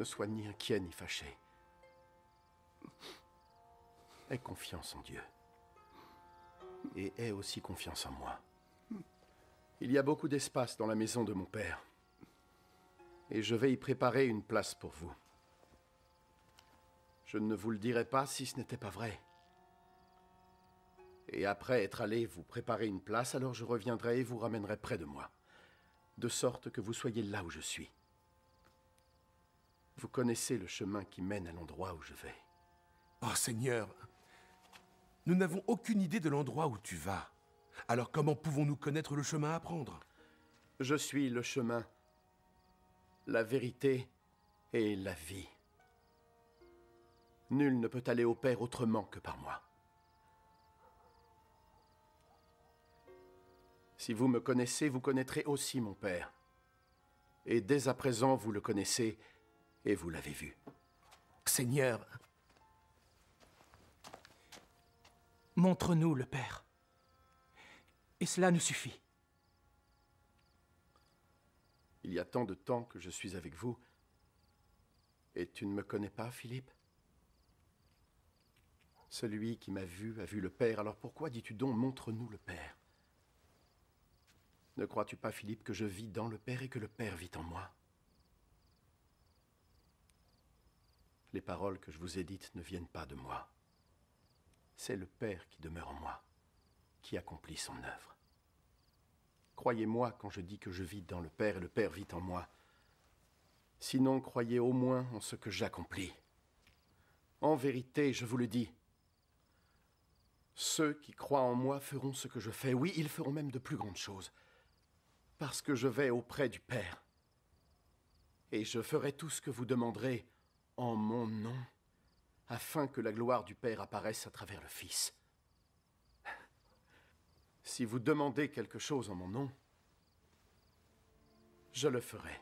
ne sois ni inquiet ni fâché. Aie confiance en Dieu. Et aie aussi confiance en moi. Il y a beaucoup d'espace dans la maison de mon père. Et je vais y préparer une place pour vous. Je ne vous le dirais pas si ce n'était pas vrai. Et après être allé vous préparer une place, alors je reviendrai et vous ramènerai près de moi, de sorte que vous soyez là où je suis. Vous connaissez le chemin qui mène à l'endroit où je vais. Oh Seigneur, nous n'avons aucune idée de l'endroit où tu vas. Alors comment pouvons-nous connaître le chemin à prendre Je suis le chemin, la vérité et la vie. Nul ne peut aller au Père autrement que par moi. Si vous me connaissez, vous connaîtrez aussi mon Père. Et dès à présent, vous le connaissez et vous l'avez vu. Seigneur, montre-nous le Père. Et cela nous suffit. Il y a tant de temps que je suis avec vous. Et tu ne me connais pas, Philippe Celui qui m'a vu a vu le Père, alors pourquoi dis-tu donc montre-nous le Père Ne crois-tu pas, Philippe, que je vis dans le Père et que le Père vit en moi Les paroles que je vous ai dites ne viennent pas de moi. C'est le Père qui demeure en moi, qui accomplit son œuvre. Croyez-moi quand je dis que je vis dans le Père et le Père vit en moi. Sinon, croyez au moins en ce que j'accomplis. En vérité, je vous le dis, ceux qui croient en moi feront ce que je fais. Oui, ils feront même de plus grandes choses, parce que je vais auprès du Père. Et je ferai tout ce que vous demanderez en mon nom, afin que la gloire du Père apparaisse à travers le Fils. Si vous demandez quelque chose en mon nom, je le ferai.